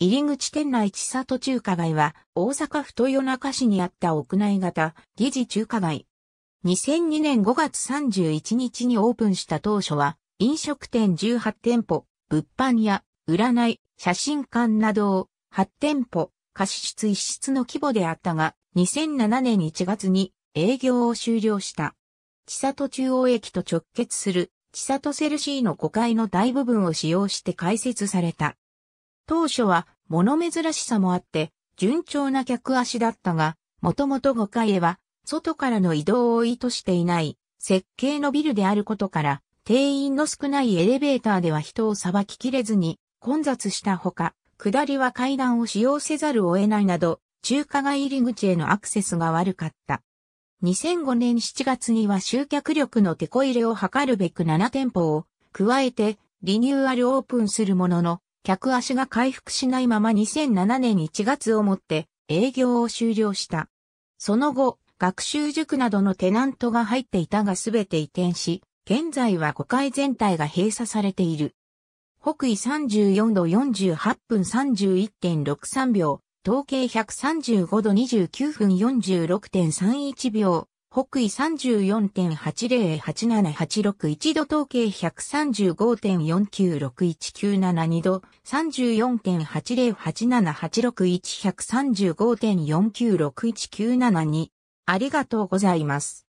入り口店内千里中華街は、大阪府豊中市にあった屋内型、疑似中華街。2002年5月31日にオープンした当初は、飲食店18店舗、物販や、占い、写真館などを8店舗、貸出一室の規模であったが、2007年1月に営業を終了した。千里中央駅と直結する、千里セルシーの5階の大部分を使用して開設された。当初は物珍しさもあって、順調な客足だったが、もともと5階へは、外からの移動を意図していない、設計のビルであることから、定員の少ないエレベーターでは人をさばききれずに、混雑したほか、下りは階段を使用せざるを得ないなど、中華街入り口へのアクセスが悪かった。2005年7月には集客力の手こ入れを図るべく7店舗を、加えてリニューアルオープンするものの、客足が回復しないまま2007年1月をもって営業を終了した。その後、学習塾などのテナントが入っていたがすべて移転し、現在は5階全体が閉鎖されている。北緯34度48分31.63秒、統計135度29分46.31秒、北緯34.808786 1度統計135.4961972度34.8087861135.4961972ありがとうございます。